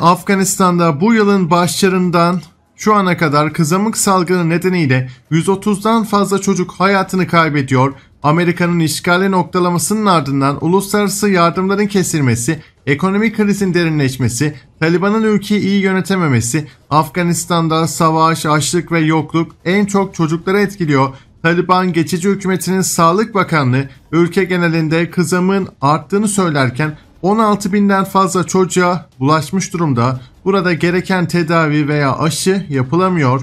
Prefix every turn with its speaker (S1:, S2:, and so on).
S1: Afganistan'da bu yılın başlarından şu ana kadar kızamık salgını nedeniyle 130'dan fazla çocuk hayatını kaybediyor. Amerika'nın işgali noktalamasının ardından uluslararası yardımların kesilmesi, ekonomik krizin derinleşmesi, Taliban'ın ülkeyi iyi yönetememesi, Afganistan'da savaş, açlık ve yokluk en çok çocukları etkiliyor. Taliban geçici hükümetinin Sağlık Bakanlığı ülke genelinde kızamığın arttığını söylerken 16 binden fazla çocuğa bulaşmış durumda. Burada gereken tedavi veya aşı yapılamıyor.